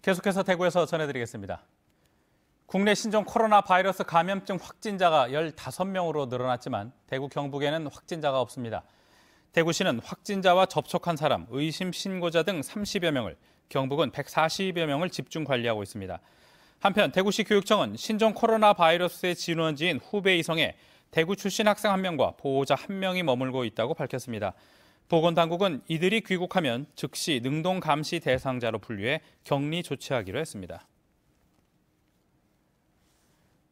계속해서 대구에서 전해드리겠습니다. 국내 신종 코로나 바이러스 감염증 확진자가 15명으로 늘어났지만 대구 경북에는 확진자가 없습니다. 대구시는 확진자와 접촉한 사람, 의심 신고자 등 30여 명을, 경북은 140여 명을 집중 관리하고 있습니다. 한편 대구시 교육청은 신종 코로나 바이러스의 진원지인 후베이성에 대구 출신 학생 한 명과 보호자 한 명이 머물고 있다고 밝혔습니다. 보건당국은 이들이 귀국하면 즉시 능동 감시 대상자로 분류해 격리 조치하기로 했습니다.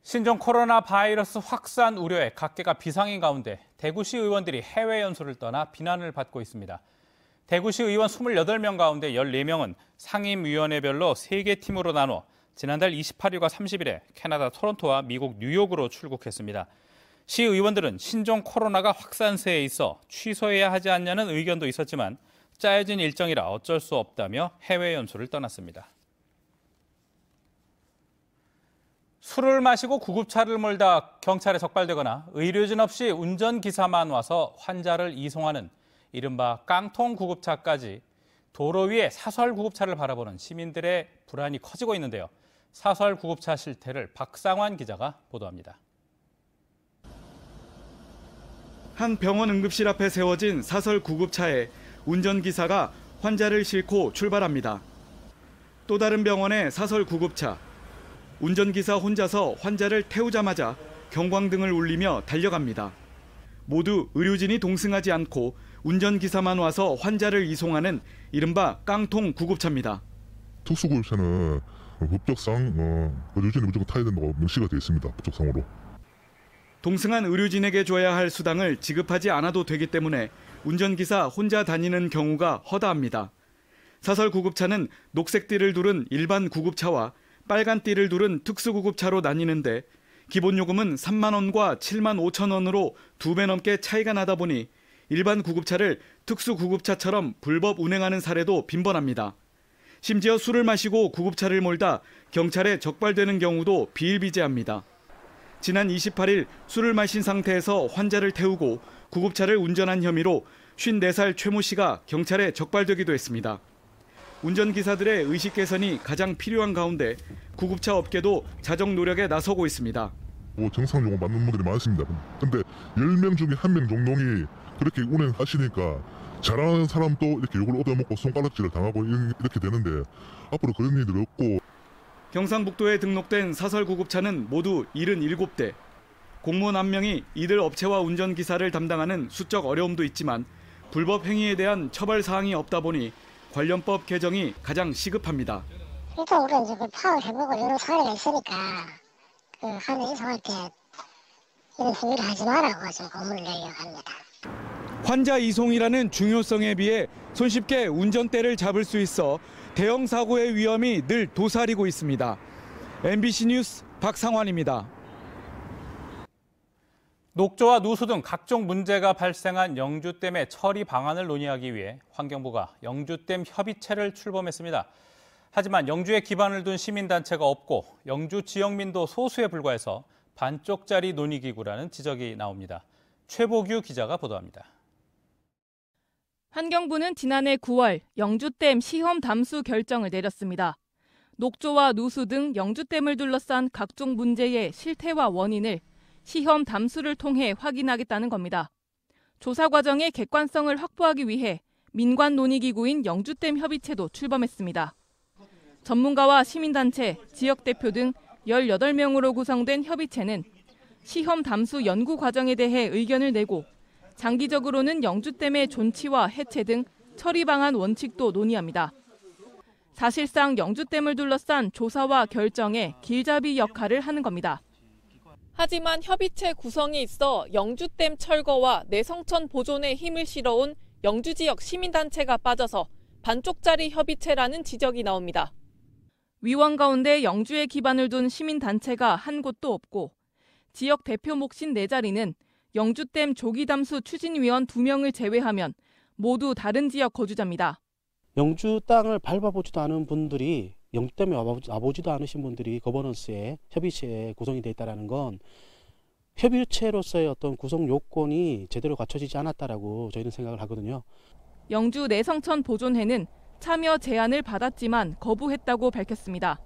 신종 코로나 바이러스 확산 우려에 각계가 비상인 가운데 대구시 의원들이 해외 연수를 떠나 비난을 받고 있습니다. 대구시 의원 28명 가운데 14명은 상임위원회별로 3개 팀으로 나눠 지난달 28일과 30일에 캐나다 토론토와 미국 뉴욕으로 출국했습니다. 시 의원들은 신종 코로나가 확산세에 있어 취소해야 하지 않냐는 의견도 있었지만 짜여진 일정이라 어쩔 수 없다며 해외 연수를 떠났습니다. 술을 마시고 구급차를 몰다 경찰에 적발되거나 의료진 없이 운전기사만 와서 환자를 이송하는 이른바 깡통 구급차까지 도로 위에 사설 구급차를 바라보는 시민들의 불안이 커지고 있는데요. 사설 구급차 실태를 박상환 기자가 보도합니다. 한 병원 응급실 앞에 세워진 사설 구급차에 운전기사가 환자를 싣고 출발합니다. 또 다른 병원의 사설 구급차. 운전기사 혼자서 환자를 태우자마자 경광등을 울리며 달려갑니다. 모두 의료진이 동승하지 않고 운전기사만 와서 환자를 이송하는 이른바 깡통 구급차입니다. 특수구급차는 어, 법적상 어, 의료진이 무조건 타야 된다고 명시가 되어 있습니다. 법적상으로. 동승한 의료진에게 줘야 할 수당을 지급하지 않아도 되기 때문에 운전기사 혼자 다니는 경우가 허다합니다. 사설 구급차는 녹색띠를 두른 일반 구급차와 빨간띠를 두른 특수구급차로 나뉘는데 기본 요금은 3만 원과 7만 5천 원으로 두 배 넘게 차이가 나다 보니 일반 구급차를 특수 구급차처럼 불법 운행하는 사례도 빈번합니다. 심지어 술을 마시고 구급차를 몰다 경찰에 적발되는 경우도 비일비재합니다. 지난 28일 술을 마신 상태에서 환자를 태우고 구급차를 운전한 혐의로 54살 최모 씨가 경찰에 적발되기도 했습니다. 운전기사들의 의식 개선이 가장 필요한 가운데 구급차 업계도 자정 노력에 나서고 있습니다. 뭐정상용으로 맞는 분들이 많습니다. 근데 10명 중에 1명 정도이 그렇게 운행하시니까 잘하는 사람도 이렇게 욕을 얻어먹고 손가락질을 당하고 이렇게 되는데 앞으로 그런 일이 들 없고 경상북도에 등록된 사설 구급차는 모두 77대. 공무원 한 명이 이들 업체와 운전기사를 담당하는 수적 어려움도 있지만 불법 행위에 대한 처벌 사항이 없다 보니 관련법 개정이 가장 시급합니다. 일적으로 그러니까 이제 그파악 해보고 이런 사례가 있으니까 그 하는 이상할 때 이런 행위를 하지 말라고 지금 공문을 내려갑니다. 환자 이송이라는 중요성에 비해 손쉽게 운전대를 잡을 수 있어 대형 사고의 위험이 늘 도사리고 있습니다. MBC 뉴스 박상환입니다. 녹조와 누수 등 각종 문제가 발생한 영주댐의 처리 방안을 논의하기 위해 환경부가 영주댐 협의체를 출범했습니다. 하지만 영주에 기반을 둔 시민단체가 없고 영주 지역민도 소수에 불과해서 반쪽짜리 논의기구라는 지적이 나옵니다. 최보규 기자가 보도합니다. 환경부는 지난해 9월 영주댐 시험 담수 결정을 내렸습니다. 녹조와 누수 등 영주댐을 둘러싼 각종 문제의 실태와 원인을 시험 담수를 통해 확인하겠다는 겁니다. 조사 과정의 객관성을 확보하기 위해 민관 논의기구인 영주댐 협의체도 출범했습니다. 전문가와 시민단체, 지역대표 등 18명으로 구성된 협의체는 시험 담수 연구 과정에 대해 의견을 내고 장기적으로는 영주댐의 존치와 해체 등 처리 방안 원칙도 논의합니다. 사실상 영주댐을 둘러싼 조사와 결정에 길잡이 역할을 하는 겁니다. 하지만 협의체 구성이 있어 영주댐 철거와 내성천 보존에 힘을 실어온 영주지역 시민단체가 빠져서 반쪽짜리 협의체라는 지적이 나옵니다. 위원 가운데 영주에 기반을 둔 시민단체가 한 곳도 없고 지역 대표 몫인 네 자리는 영주댐 조기담수 추진위원 2명을 제외하면 모두 다른 지역 거주자입니다. 영주 땅을 밟아보지도 않은 분들이 영주댐에 와보지도 않으신 분들이 거버넌스에 협의체에 구성이 돼 있다는 건 협의체로서의 어떤 구성 요건이 제대로 갖춰지지 않았다라고 저희는 생각을 하거든요. 영주 내성천 보존회는 참여 제안을 받았지만 거부했다고 밝혔습니다.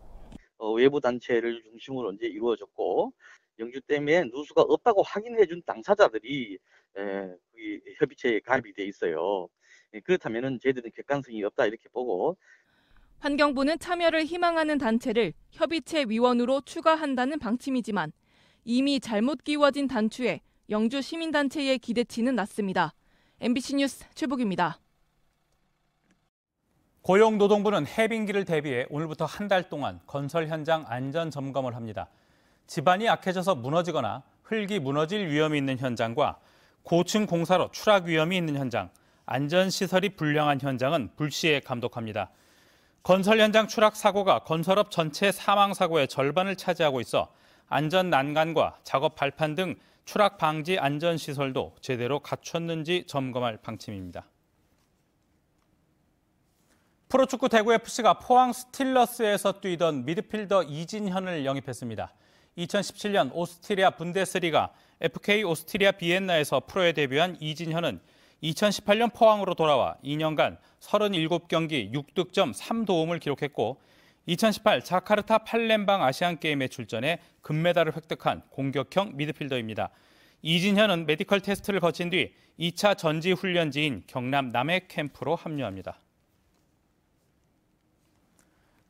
어, 외부 단체를 중심으로 이제 이루어졌고 영주댐에 누수가 없다고 확인해준 당사자들이 에, 예, 협의체에 가입이 돼 있어요. 예, 그렇다면 저희들은 객관성이 없다 이렇게 보고 환경부는 참여를 희망하는 단체를 협의체 위원으로 추가한다는 방침이지만 이미 잘못 끼워진 단추에 영주 시민단체의 기대치는 낮습니다. MBC 뉴스 최복입니다. 고용노동부는 해빙기를 대비해 오늘부터 한 달 동안 건설 현장 안전 점검을 합니다. 집안이 약해져서 무너지거나 흙이 무너질 위험이 있는 현장과 고층 공사로 추락 위험이 있는 현장, 안전시설이 불량한 현장은 불시에 감독합니다. 건설 현장 추락 사고가 건설업 전체 사망 사고의 절반을 차지하고 있어 안전 난간과 작업 발판 등 추락 방지 안전 시설도 제대로 갖췄는지 점검할 방침입니다. 프로축구 대구 FC가 포항 스틸러스에서 뛰던 미드필더 이진현을 영입했습니다. 2017년 오스트리아 분데스리가 FK 오스트리아 비엔나에서 프로에 데뷔한 이진현은 2018년 포항으로 돌아와 2년간 37경기 6득점 3도움을 기록했고 2018 자카르타 팔렘방 아시안게임에 출전해 금메달을 획득한 공격형 미드필더입니다. 이진현은 메디컬 테스트를 거친 뒤 2차 전지 훈련지인 경남 남해 캠프로 합류합니다.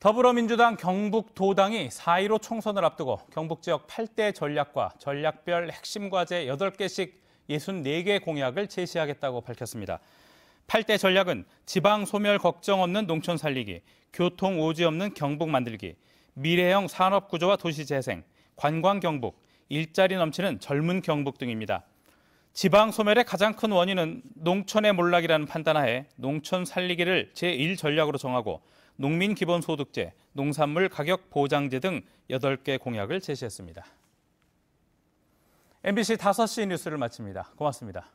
더불어민주당 경북도당이 4.15 총선을 앞두고 경북 지역 8대 전략과 전략별 핵심 과제 8개씩 64개 공약을 제시하겠다고 밝혔습니다. 8대 전략은 지방 소멸 걱정 없는 농촌 살리기, 교통 오지 없는 경북 만들기, 미래형 산업 구조와 도시 재생, 관광 경북, 일자리 넘치는 젊은 경북 등입니다. 지방 소멸의 가장 큰 원인은 농촌의 몰락이라는 판단하에 농촌 살리기를 제1 전략으로 정하고 농민기본소득제, 농산물 가격 보장제 등 8개 공약을 제시했습니다. MBC 5시 뉴스를 마칩니다. 고맙습니다.